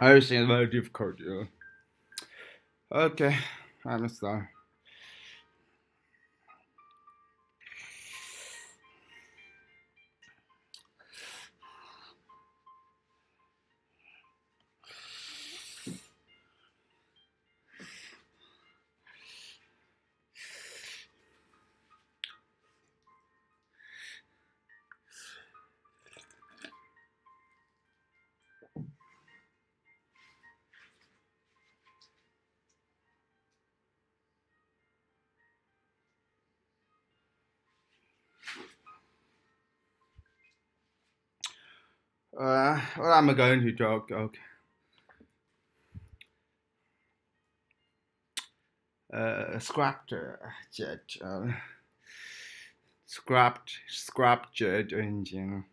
I was saying very difficult, yeah. Okay, I understand. I'm going to joke. Okay. Uh, sculpture, jet, uh, scrapped, uh, uh, scrap jet engine.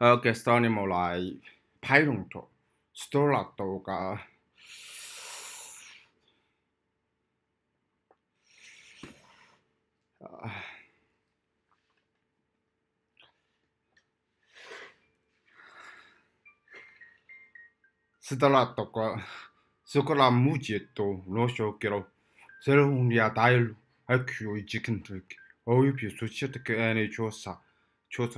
Okay, 所以我嚟批動咗，storage 度㗎。si tā rā tō kwa, si kō rā mū jì tō nō shō kē rō sē rō hōng rī yā dāi rō ā kiyō yī jī kiñ tō kī, o wī pī sō shi tā kī ā nē chō sā, chō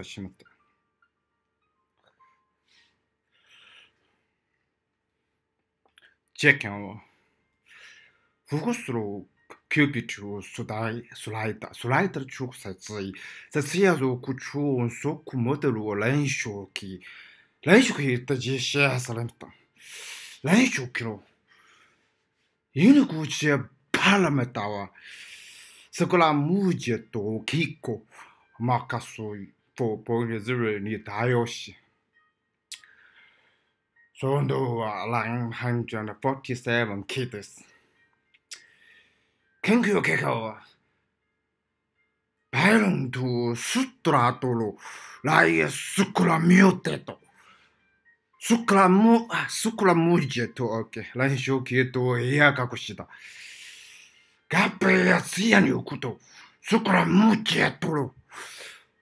sā lanshukiro. Yinu kuchiya parametawa. Sakula muje to kiko makaso to poge zuru ni tayoshi. Sondo wa lang hundred and forty seven kids. 研究結果は、バイロンとストラトロ、ライエスクラミューテと。そこらも、そこらもいじと、OK。来週消えと、えやかくした。がっぺやつやにおこと、そこらもいじとろ。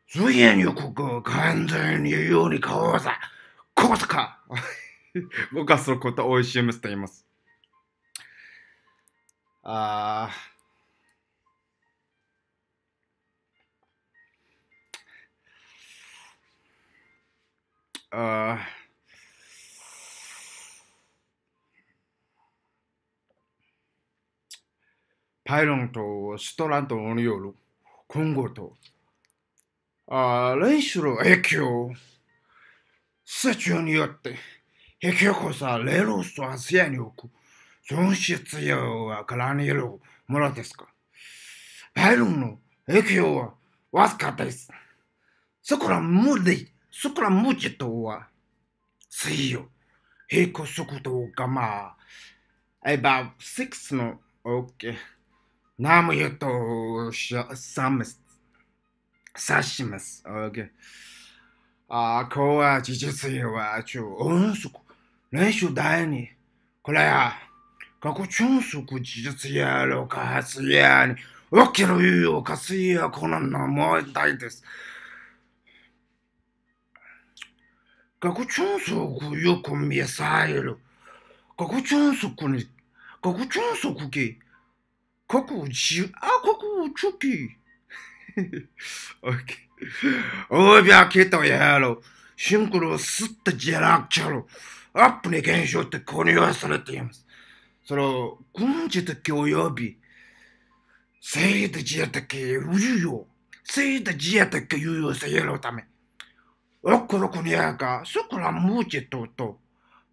そやにおここ、完全にようにかわこか。僕はそことおいしいいます。ああ。パイロンとストラントによる今後と、あレイシの影響、成長によって、引き起こされスとアセアに置く損失要は絡んでいるものですか。パイロンの影響はわずかです。そこら無理、そこら無知とは、水曜、平行速度がまあ、about six のケー。ナムとしゃさムス、さします。OK。あ、こは事実よわちん音速、練習いに、これや、過去中速事実や、ろ過発やに、わけの言うよ、かすや、この名前大です。過去中速よく見えさえる。過去中速に、過去中速き、国主啊，国主出去。OK。 오비야기타야로싱크로스트제락처로앞니겐쇼때고니와살았대요その、軍事的及び、政治自衛的有用、政治自衛的有用性のため、多くの国やが、そこら無知トと、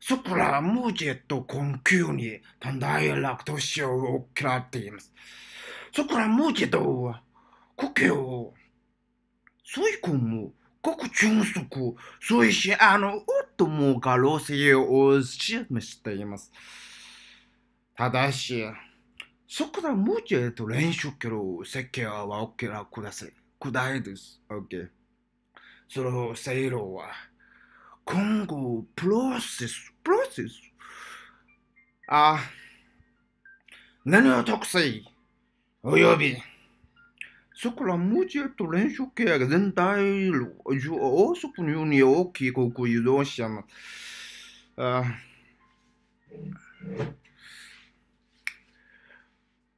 そこらムジェットコンキューに短大楽都市を送らっています。そこらムジェットは故郷そいこも極中速、そいしあのウッドも可能性を示しています。ただし、そこらムジェット練習キロ設計はおきらください。くだいです。オッケー。そのセイロは、今後、プロセス、プロセス。あ、何を特性、および、そこら無知と練習契約全体を大速に大きい国移動します。あ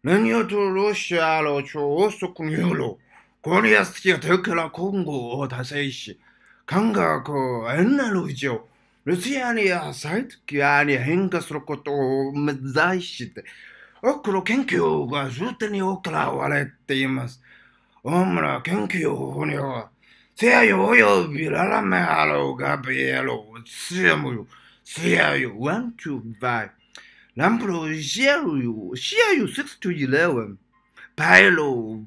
何をとロシアの超大速によロ。ゴリアスキーだから今後を達成し、감각하고옛날의지 요. 루시아니아사이트키아니행가스러것도무자이시 대. 어그로경교가수단이오클라와레때이마 스. 오므라경교호니와세야요요비라라메하로가비엘로시야무요세야요원투바이람프로시야요시야요6 to 11바일로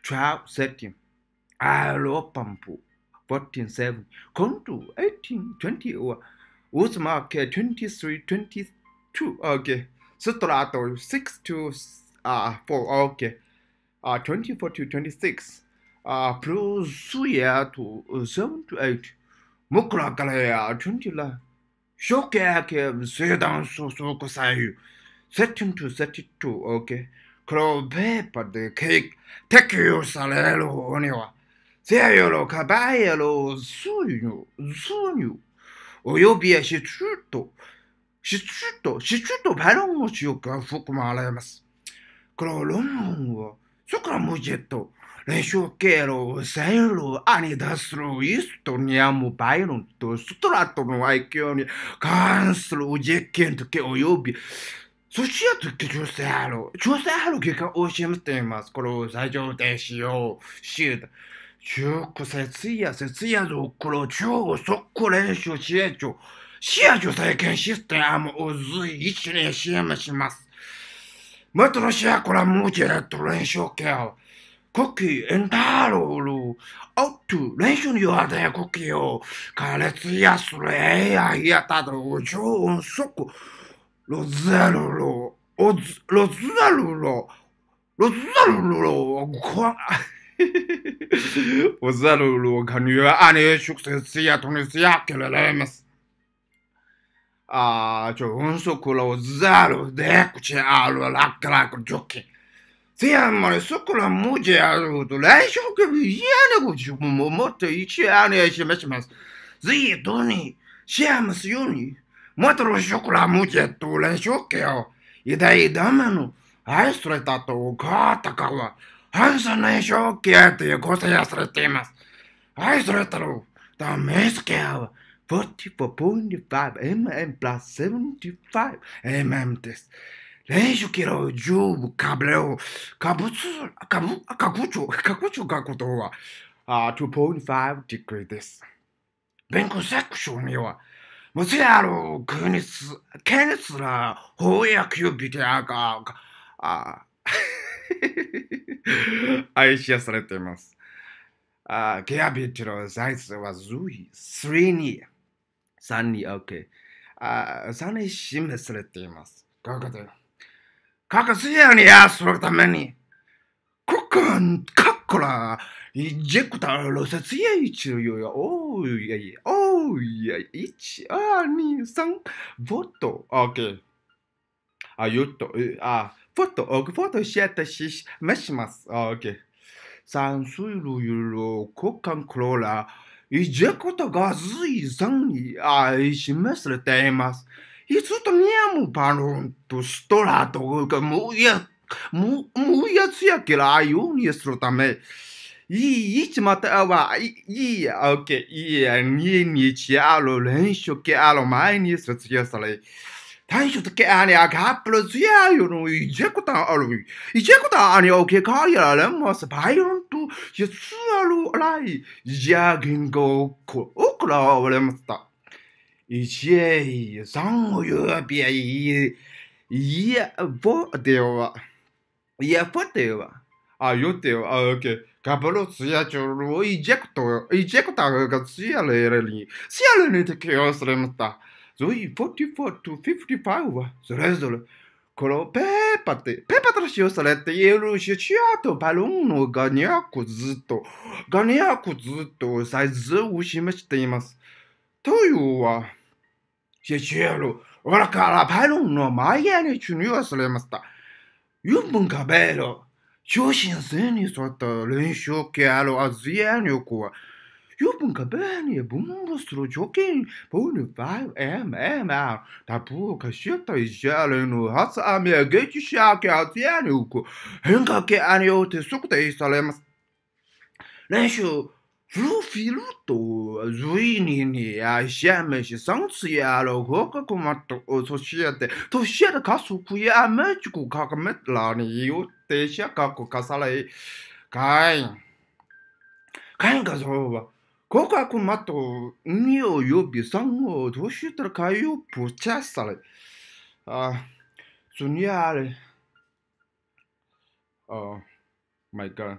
12 13아로팜푸1427 come ah, ah, to 1820 was mark 2322 okay so to 6 to uh for okay uh 2426 uh plus year to 78 mukra kala ya 20 la shoke ya ke sedan so so ko sayu 17 to 32 okay crow be but the cake take you salelo oniwa Sérieux, caballero, suyo, suyo. Oyo bien, c'est chuto. C'est chuto, c'est chuto, pardon, monsieur, que faut que m'allamas. Crolongo, socramujeto, les choquero, sero, anidastro, isto, niamo, byron, to, sutrato, no, aikioni, canstro, jekent, que oyo bien. そしやとけ調整ハロー。調整ハロー結果教えています。これを最上停止をしゅう。中国せついやせつやぞころ中国そこ練習しえちょしやちょ再建システムをずい一年支援します。メトロシアからもうちょっと練習けよ。コッキー、エンターロール、おっト、練習にはでコッキーを、加熱やする、ええや、いやたど、常温即、ロザルロ、ロザルロ、ロザルロ、こわ、وزالوا كانوا أنا شو سياسية تونسية كلا لامس آه شو هنسو كلا وزالوا ديكو شي آلو الأكراك جوكي Siamo solo moglie a lei ciò che viene con molto i ciani e ci messo ma zi doni siamo sioni molto lo cioccola moglie tu lei ciò che ho e dai damano hai strettato o cata cava はい、その衣装 OK という構成をされています。はい、それだろう。ダメスケアは 44.5mm プラス 75mm です。練習キロ10かぶれをカブツ、カぶ、カぶチょ、カぶチょがことは2.5 degree です。弁護セクションには、むつやろ、クにす、けにすら、翻訳指であが、あ、愛しされています。あケアビチロのイスはズイ、スリニー、サニー、オッケー。サニー示されています。かかて。かかすやにやするために。こかん、かっこら、イジェクターロセツやいちよや、おうやい、おうやい、いち、あ、に、さん、ボット、オッケー。あ、よっえ、あ、フォト、フォトシェットし、まします。オッケー。酸水ルユロ、コカンクローラ、イジェコトが随算アイシめスレテいマス。イツトニやもパロンとストラトウガうや、もう、もヤやつやけらようにするため、いい、いちまたは、いい、オッケー、いい、に、にちある、練習けある、毎日卒業され、Täiskümmend ääniä käppilöt jääjunu, ijekuta alui. Ijekuta ääni oikein kaija lemmassa painontu, ja suolu lai, jääkin koukku, ukla olemasta. Ijei, sangu jööpiä, jää poteva. Jää poteva. Ah, juteva, ah, okei. Okay. ガブロツヤチョロイジェクト、イジェクターがツヤレーレに、ツヤレーに適用されました。z o 44 to 55はそれぞれこのペーパーって、ペーパーとら使用されているシュチュアとバルーンのガニアコズと、ガニアコズとサイズを示しています。というは、シュチュアル、裏からバルーンの前に注入されました。ユン4ンかベール、中心線に沿った練習系あるアジア旅行は、يمكن كمان يبنبسط جوكين بون فايف ام ام ار تابوك شيطة الجال انو هسا ميا جيتي شاكي عطيانيوكو هنكا كي انيو تسوكتا يسالمس ليشو 루피루토루이니니아시아메시성츠야로고카코마토소시에테도시에테가수쿠야메치쿠카카메트라니요테시아카코카살라이가인가인가서 Koko aku mato nio yobi sango toshi tar kayo pucha sale. Sunya ale. Oh my god.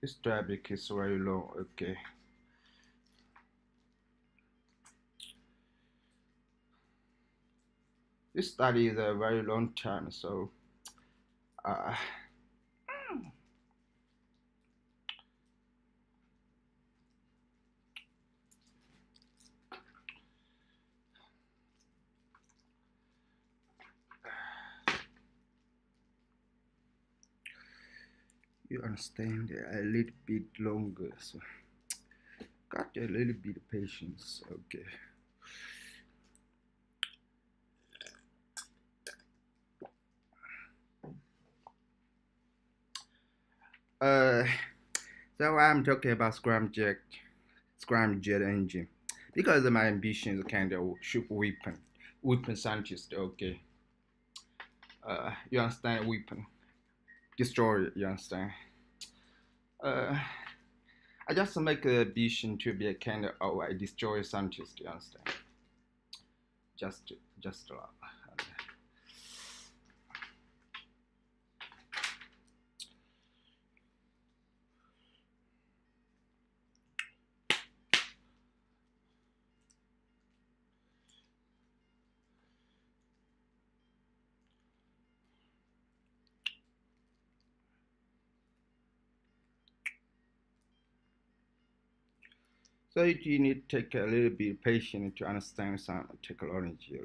This traffic is very low, okay. This study is a very long time, so uh, you understand a little bit longer so got a little bit of patience okay uh so i'm talking about scramjet scramjet engine because my ambition is kind of ship weapon weapon scientist okay uh you understand weapon destroy it, you understand? Uh, I just make a vision to be a kind of, oh, I destroy scientist, you understand? Just, just lot. So you need to take a little bit patient to understand some technology.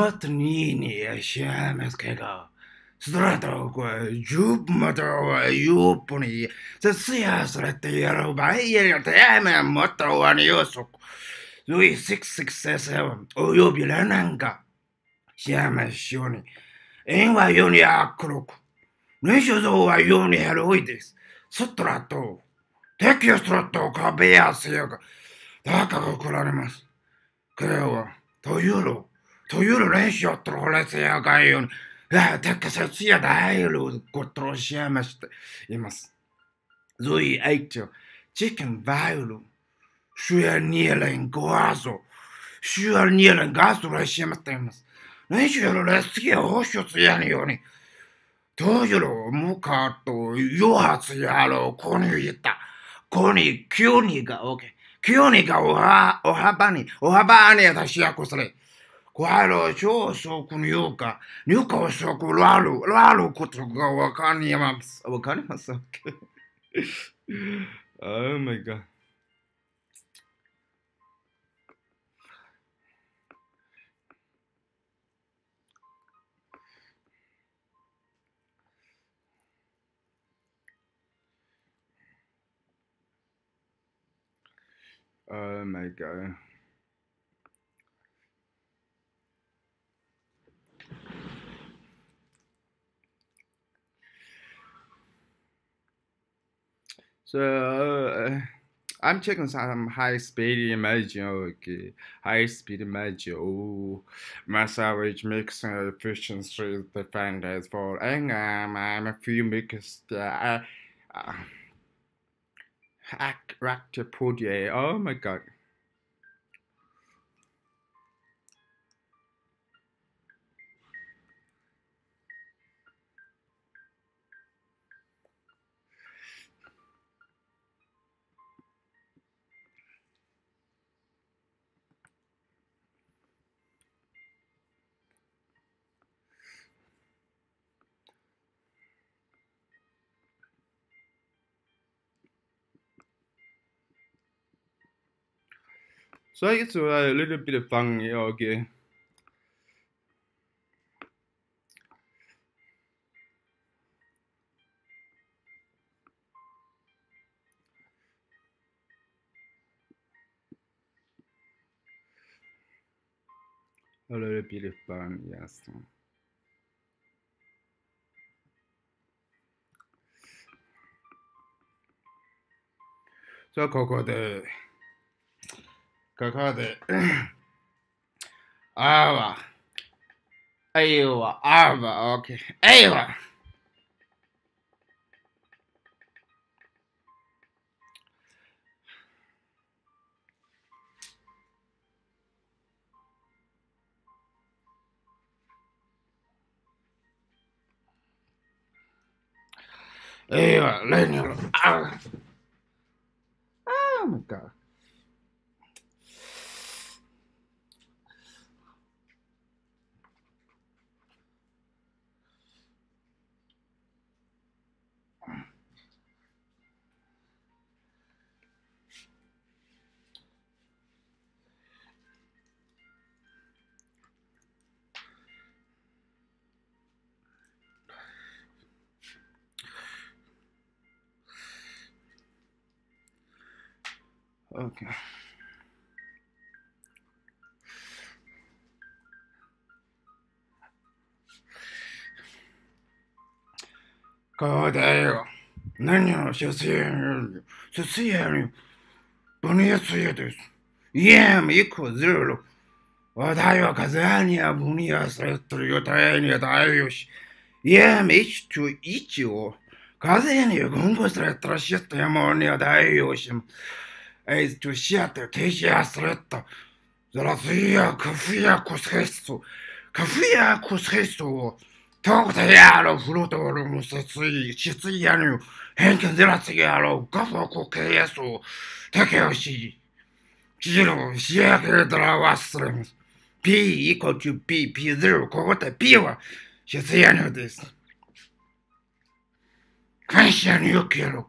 Смотри, Ящамецкого. Здравствуй, Джуб Матова, Юпуни. Сесия сред Яруба, Яратеме, Матова, Юсук. Луи 667, Уюбила Нанга. Сиаме Сиони. Инва Юни Акрук. Нишузу ва Юни Херуидис. Сутрату. 敵をスロットを壁やすよが、高く来られます。彼は、というの töölös johtruolesega ju tekkis siia täielu kontrollis jäämast imas. Zui äitju, chicken väilu, süüa nielen kaasu, süüa nielen kaasu läks jäämast imas. no ei süüa läks siia osjus jääni ju nii. tööelu mukatu juhatajale konjuita, koni kiuniga okei okay., kiuniga oha, ohabani, ohabani edasi jagu selle わらしょうそくにゅうか、にゅうかをそくらる、らることがわかんやます。わかりますか ?Oh my g o d o So uh, I'm checking some high speed image, okay. high speed image, oh, master which uh, makes efficiency defenders for and um, I'm a few mix uh, uh, act, act, project. Oh my god. So it's a little bit of fun, yeah, okay. A little bit of fun, yes. So, ここで。kaká de ava ayuva ava okay ayuva ayuva lenyo ava ah oh my god 顔だよ。何をさすやるさすやるこのやつやです。いや、みこずる。私は風には分にはされてるよ、大には大よし。いや、みちと一を。風には軍語されてらっしゃった山には大よし。あいつとしやって停止やされた。ザラスやカフやコスヘスト。カフやコスヘストを。トークでやろう、フロートールも節意、質意やるよ、偏見でらつげやろう、画法を経営する、竹をし、知る、しやけれたら忘れまス。P イコチュ P、P0、ここで P は質やるです。感謝によけろ、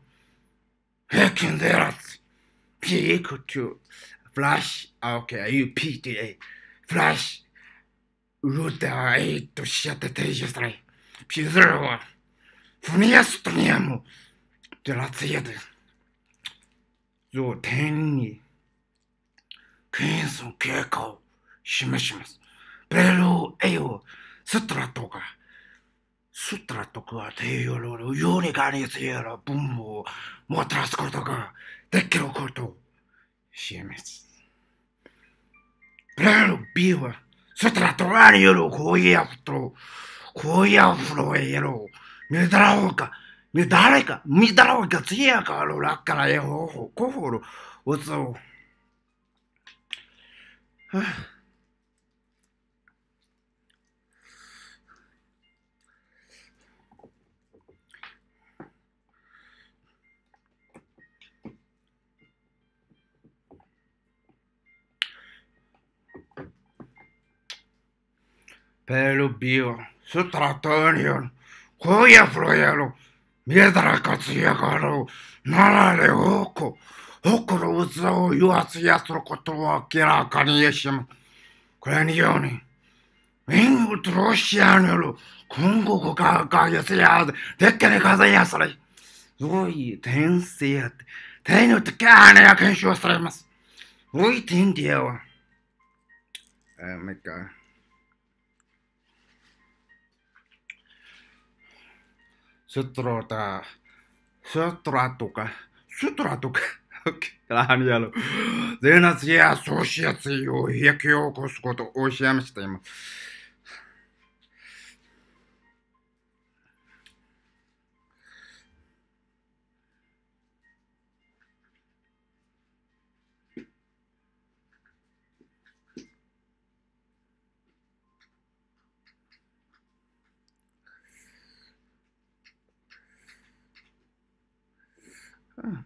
偏ンゼラつ。P イコチュ、フラッシュ、OK、UPTA、フラッシュ。Utaitusieteteisestrai. Pizrua. Funestuniamu. Delazietes. So, Tenni. Kinsu Kekau. Shimeshimas. Peru Eo. Sutra Toga. Sutra Toga. Teoloro. Unigani Sierra. Bumbo. Motras Kotoga. Dekiro Koto. Shimes. Peru Biwa. そしたら、となりよる、こういやふと、こういやふろえやろ、みだらおか、み、誰か、みだらおか、つやかわる、らっからえほうほう、こほる、おつを。はぁ。pelo bio, sutratonio, coia f l o y a l o miedra katsiagaro, n a r a l e hoko, hoko no uza o yuatsu yasuro koto wa kiraka ni e s h i m a utrosianulo, coca a a a n n in congo i i i i o g s これにように、イングとロシアによる今国ががやせや、でっけねかぜやそれ。おい、天性やって、天の時はねや検証されます。おい、天でやわ。あ、めっ a スッドラとか、スッドラとか、スッドラとか、何やろ。全夏やソーシアツイを、ひやきをこすこと、おしやめして Huh.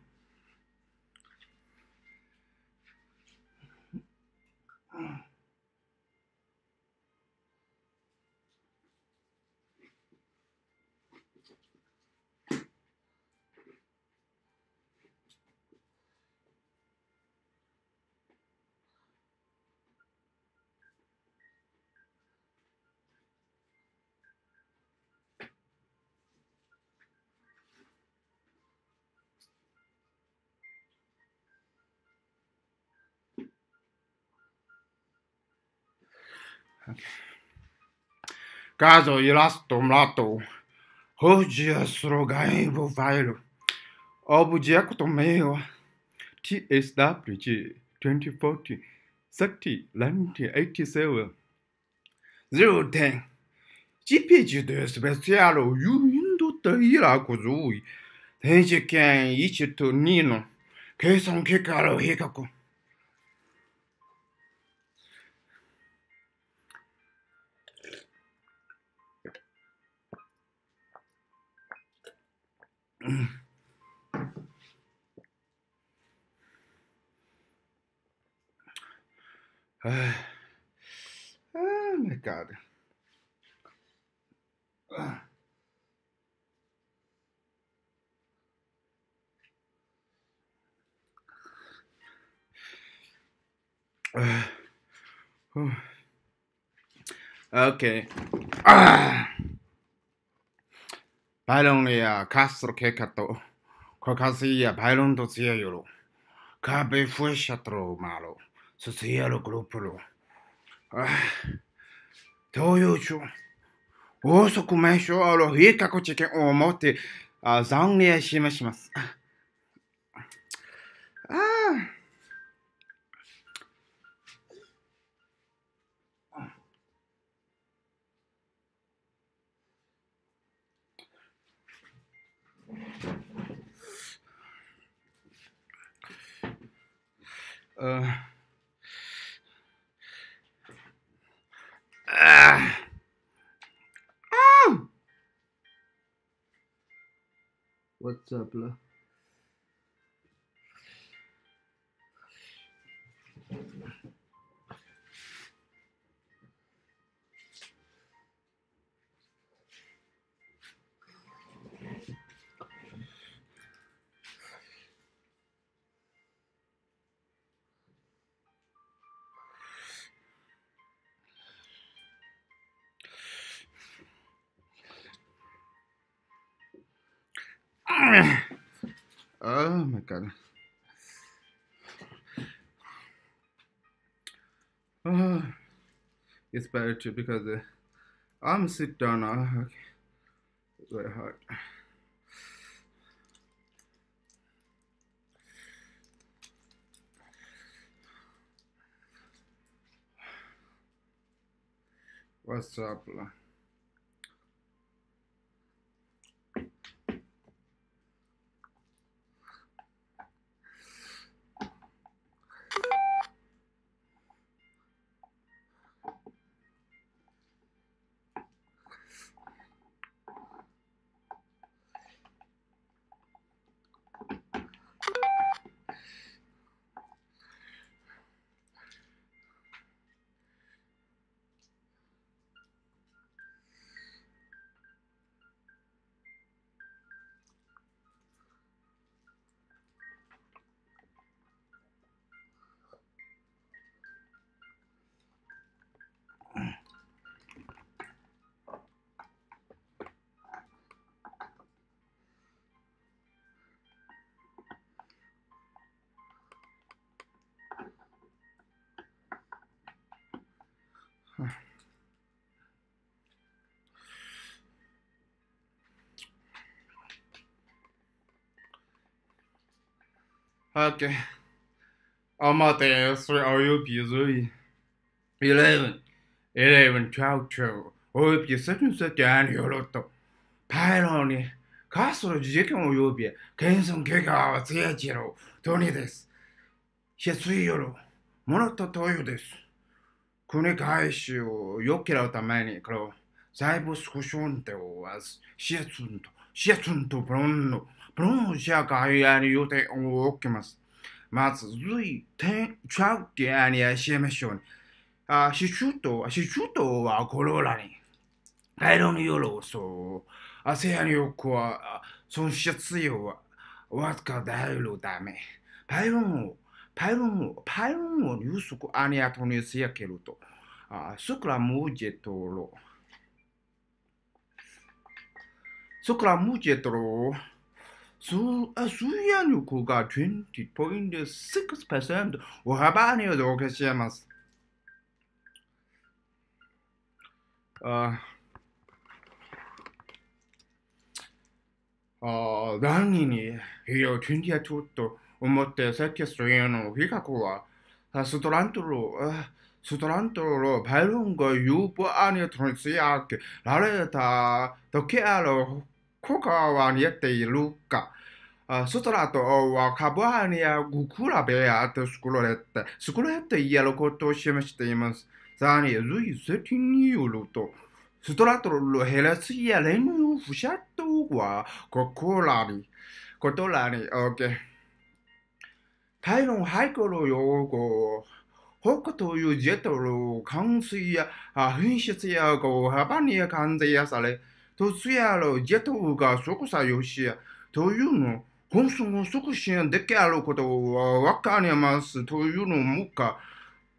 Caso ilastomlato, hoje srogaimbo vailo, obudiecotomeo, TSWG 2040, 30, zero 010, GPG de especial yuindo de iracuzui, tem de quem ichitonino, que são que e ricaco. oh my god. Uh. okay. Ah. バイロンやカストロケカと、コカスやバイロンとツヤヨロ、カベフェシャトロマロ、スツヤログループロ。あ東洋町、王族名称ある計画事件を持ってあ残念しまします。ああ。Uh, uh, mm. What's up, love? it's better to because uh, I'm sit down now. Okay. It's very hard. What's up? Okay. I'm at the three RUPs. 11, 11, 12, 12. OUP セブンセットアンヨロット。パイロンにカストロ事件を呼び、ケンソンケガはツヤチロ、トニーです。シェスイヨロ、モノトトヨです。国外収をよけるために、これを財務スクションでは、シェツンと、シェツンとブロンの、ブロンシャカイアに予定を置きます。まず、ずい、てん、ちゃうけあにやしましょうに。あ、シチュート、シチュートはコローラに。ライロンヨロそう。アセアニヨコは、損失よは、ワずカダイロダメ。パイロンを、파이롱파이롱은유수고아니야토니스야게루토아스크라무제토로스크라무제토로수수야누코가20.6%오하바니오도케시마스아어난이니이거준비가좋思って設計する家の比較は、ストラントル、ストラントル、パイロンがユーブアニトにつやけられた時ある効果は似ているか。ストラトはカバーニアグクラベアとスクロレット、スクロレットやることを示しています。さらに、ルイ随説によると、ストラトルヘラスやレニューフシャットは、ここらに、ことらに、オッケー。タイの廃墟の用語、北というジェットの冠水や噴出やこう幅に関やされ、突やのジェットが即作しというの、本数の促進できあることはわかりますというのもか、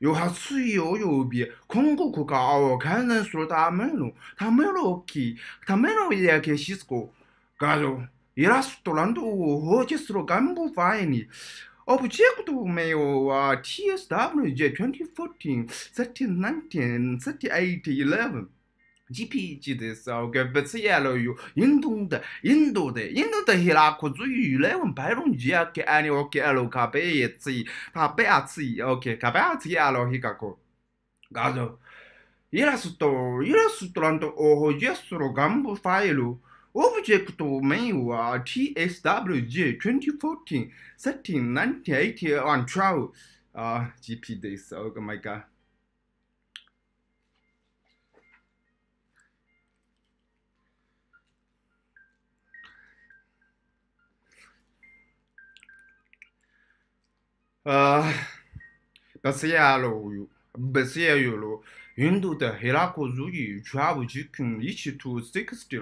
余発水及び今後国家を改善するための、ための木、ための焼きシスコ、画像、イラストランドを放置する願望ファイに、Objective me o T S W J twenty fourteen t h i r t e e nineteen n thirty eight eleven G P G 这个是 OK bu 百次 yellow 英东的印度的印度的希腊苦主 eleven he ku yu l e bai o 白龙杰克 any a alo OK 黄卡贝一次他贝二次 OK a Gazo, yira ko. su 黄卡贝二次阿罗希卡哥，搞到伊拉是都伊拉是 r 让都哦吼结束了全部翻 o Object manual TSWG 2014, 13, 1980, and 12. Uh, GP uh, days, oh my god. Uh, Basiyalo, Basiyalo, Hindu the Hirakozugi, travel to 60.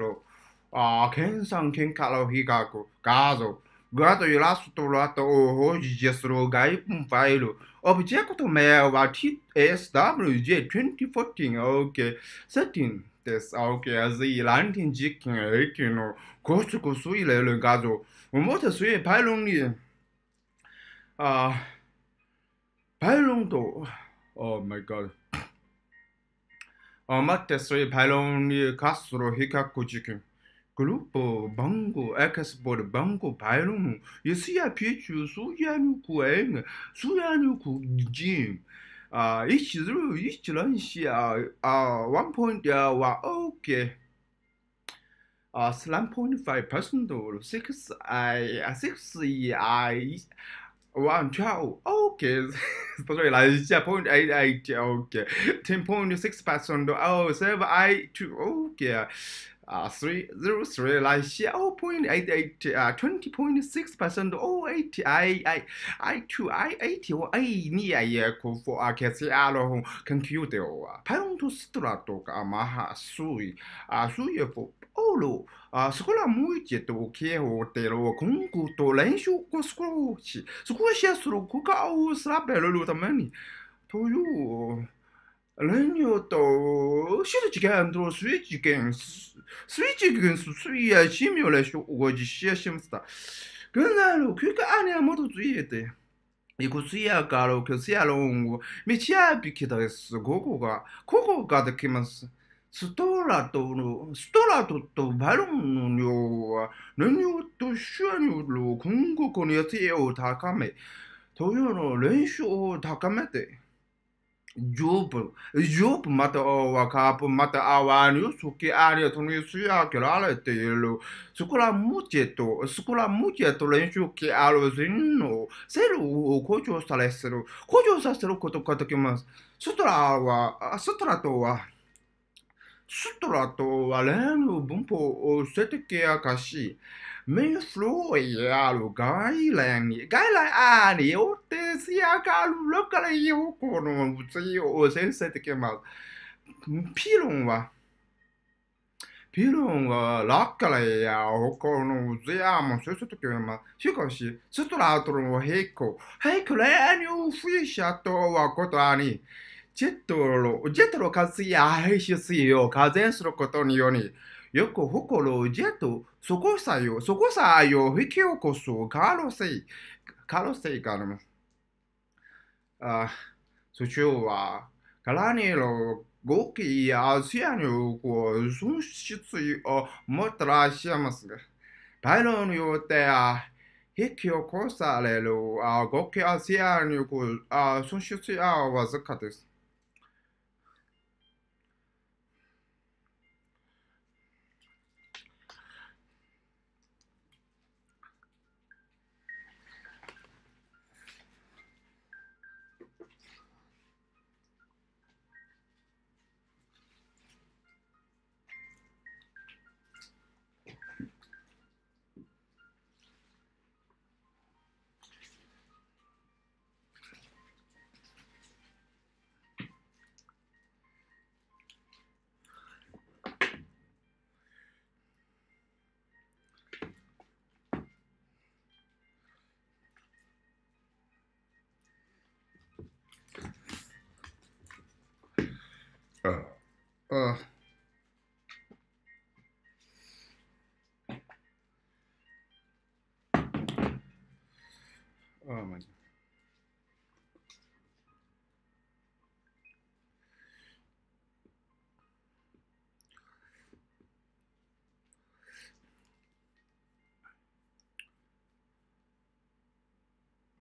아겐상겐칼로히가고가조 gato yo lasu to lato ho jesro gai pum failo object to me wa t swj 2014 okay setting this okay as the landing jikin you know cost ko sui le le gazo mo te sui failo ni ah failo to oh my god အမတ်တဆွေဖိုင်လုံးနီကာစရိုဟီကာကူချီကင် Grupo Banco Export Banco Bairro Yesia Pichu Suyanu Kueng Suyanu Kujim uh, each zero each lunch uh, one point uh, wow, okay uh, 7.5 percent or six I ah, six I one twelve okay sorry like point eight eight okay ten point six percent oh seven I two okay uh, three zero three like share oh point eight eight uh twenty point six percent oh eight I I I two I eight or I ni I ko for a kesi alo hon computer wa parang to strato ka maha sui a sui po olo a scola muito to que o tero com o to lencho com scola scola suro ku ka o sra belo tamani to you 렌유도시르지게안드로스위치겐스위치겐수수야시뮬레이션오거지시심스타그날로그니까안에모두주의했대이거수야가로그수야롱고미치야비키다했어고고가고고가되기만스ストーラとの、ストラととバロンの量は、何をと手話による今後このやつを高め、というの練習を高めて、जोप जोप मत वकाप मत आवानियो सुके आनियो तुमने सुया केला लेते लो सुकुला मुचे तो सुकुला मुचे तो 練習けあるせんのセルを向上されする向上させることができます。ストラはストラとは Sottolatto all'anno bumpo sette che a casci. Me floi allo gailan. Gailan ani o te si a calu locale io con un zio o sette che ma. Pilon va. Pilon va locale ya o con un zio mo sette che ma. Si casci. Sottolatto no heco. Heco le anio fui shatto wa cotani. ジェットロ、ジェットロ活や排出水を加減することにより、よく誇るジェット、そこさよ、そこさよ、引き起こす可能性、可能性があります。あ、そちは、からにの動きや視野にこう損失をもたらしゃますが、パイロンによって、引き起こされるあ、動きやアニにこう損失はわずかです。Ugh.